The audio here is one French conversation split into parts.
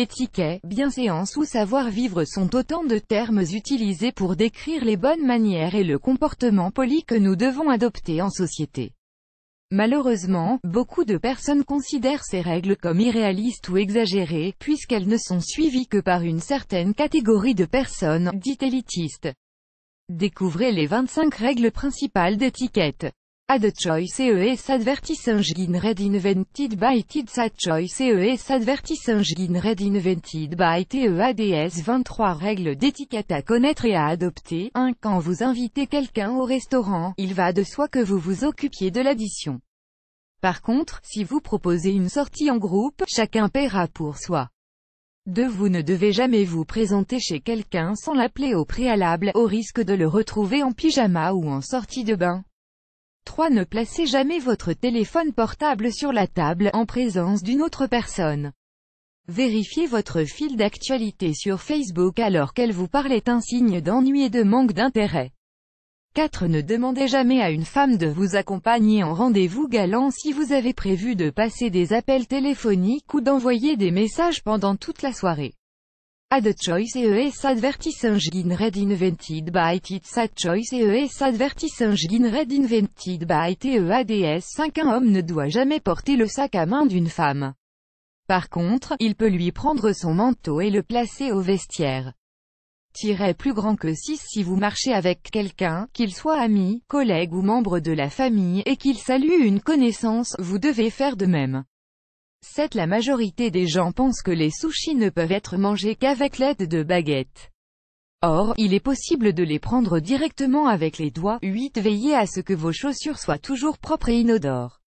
Étiquet, bienséance ou savoir-vivre sont autant de termes utilisés pour décrire les bonnes manières et le comportement poli que nous devons adopter en société. Malheureusement, beaucoup de personnes considèrent ces règles comme irréalistes ou exagérées, puisqu'elles ne sont suivies que par une certaine catégorie de personnes, dites élitistes. Découvrez les 25 règles principales d'étiquette. Ad choice es advertising red invented by TIDS Ad choice es red invented by TEADS 23 règles d'étiquette à connaître et à adopter 1. Quand vous invitez quelqu'un au restaurant, il va de soi que vous vous occupiez de l'addition. Par contre, si vous proposez une sortie en groupe, chacun paiera pour soi. 2. Vous ne devez jamais vous présenter chez quelqu'un sans l'appeler au préalable, au risque de le retrouver en pyjama ou en sortie de bain. 3. Ne placez jamais votre téléphone portable sur la table, en présence d'une autre personne. Vérifiez votre fil d'actualité sur Facebook alors qu'elle vous parle est un signe d'ennui et de manque d'intérêt. 4. Ne demandez jamais à une femme de vous accompagner en rendez-vous galant si vous avez prévu de passer des appels téléphoniques ou d'envoyer des messages pendant toute la soirée. Ad choice ES advertising red invented by it ad choice ES advertising red invented by TEADS 5 Un homme ne doit jamais porter le sac à main d'une femme. Par contre, il peut lui prendre son manteau et le placer au vestiaire. Tirez plus grand que 6 si vous marchez avec quelqu'un, qu'il soit ami, collègue ou membre de la famille, et qu'il salue une connaissance, vous devez faire de même. 7. La majorité des gens pensent que les sushis ne peuvent être mangés qu'avec l'aide de baguettes. Or, il est possible de les prendre directement avec les doigts. 8. Veillez à ce que vos chaussures soient toujours propres et inodores.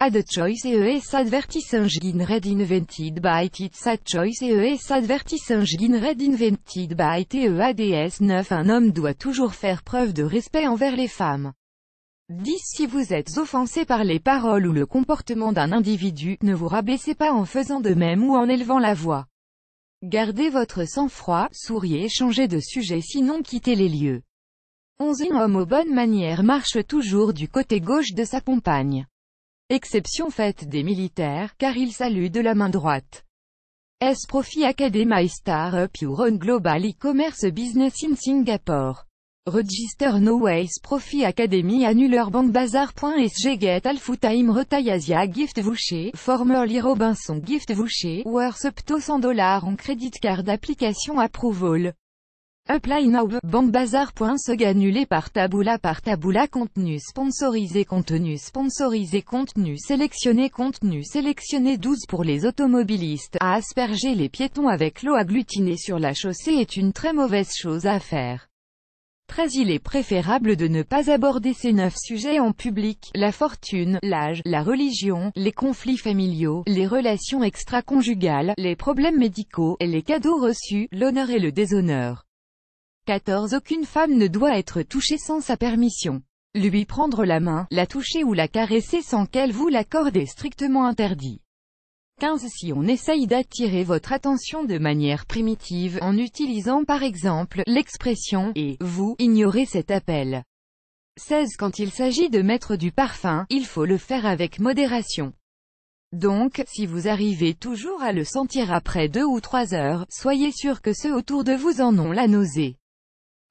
Ad choice ES e advertising red invented by Tits Ad choice ES e advertising red invented by TEADS 9 Un homme doit toujours faire preuve de respect envers les femmes. 10. Si vous êtes offensé par les paroles ou le comportement d'un individu, ne vous rabaissez pas en faisant de même ou en élevant la voix. Gardez votre sang-froid, souriez, changez de sujet sinon quittez les lieux. 11. Un homme aux bonnes manières marche toujours du côté gauche de sa compagne. Exception faite des militaires, car ils salue de la main droite. S. Profi Academy Startup Your Own Global E-Commerce Business in Singapore. Register No Ways Profit Academy Annuler Bank Get Alfu Time Asia Gift Voucher Formerly Robinson Gift Voucher Worth up 100 dollars en credit card application approval Apply now annuler annulé par tabula par tabula contenu sponsorisé contenu sponsorisé contenu sélectionné contenu sélectionné 12 pour les automobilistes à asperger les piétons avec l'eau agglutinée sur la chaussée est une très mauvaise chose à faire. 13 il est préférable de ne pas aborder ces neuf sujets en public, la fortune, l'âge, la religion, les conflits familiaux, les relations extra-conjugales, les problèmes médicaux, les cadeaux reçus, l'honneur et le déshonneur. 14 Aucune femme ne doit être touchée sans sa permission. Lui prendre la main, la toucher ou la caresser sans qu'elle vous l'accorde est strictement interdit. 15 Si on essaye d'attirer votre attention de manière primitive, en utilisant par exemple, l'expression « et », vous, ignorez cet appel. 16 Quand il s'agit de mettre du parfum, il faut le faire avec modération. Donc, si vous arrivez toujours à le sentir après deux ou trois heures, soyez sûr que ceux autour de vous en ont la nausée.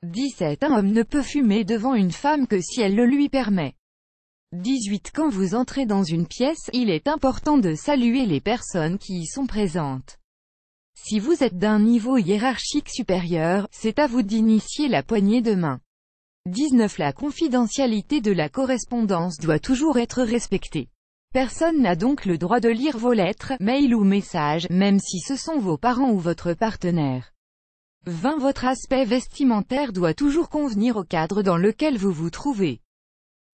17 Un homme ne peut fumer devant une femme que si elle le lui permet. 18 Quand vous entrez dans une pièce, il est important de saluer les personnes qui y sont présentes. Si vous êtes d'un niveau hiérarchique supérieur, c'est à vous d'initier la poignée de main. 19 La confidentialité de la correspondance doit toujours être respectée. Personne n'a donc le droit de lire vos lettres, mails ou messages, même si ce sont vos parents ou votre partenaire. 20 Votre aspect vestimentaire doit toujours convenir au cadre dans lequel vous vous trouvez.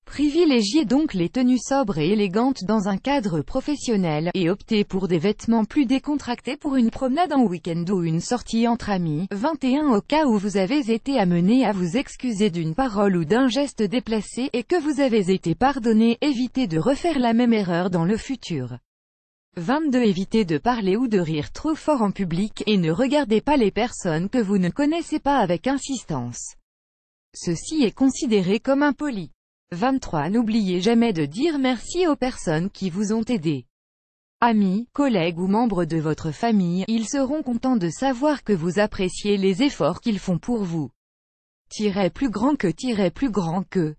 Privilégiez donc les tenues sobres et élégantes dans un cadre professionnel, et optez pour des vêtements plus décontractés pour une promenade en week-end ou une sortie entre amis. 21 Au cas où vous avez été amené à vous excuser d'une parole ou d'un geste déplacé, et que vous avez été pardonné, évitez de refaire la même erreur dans le futur. 22 Évitez de parler ou de rire trop fort en public, et ne regardez pas les personnes que vous ne connaissez pas avec insistance. Ceci est considéré comme impoli. 23. N'oubliez jamais de dire merci aux personnes qui vous ont aidé. Amis, collègues ou membres de votre famille, ils seront contents de savoir que vous appréciez les efforts qu'ils font pour vous. Tirez plus grand que tirez plus grand que.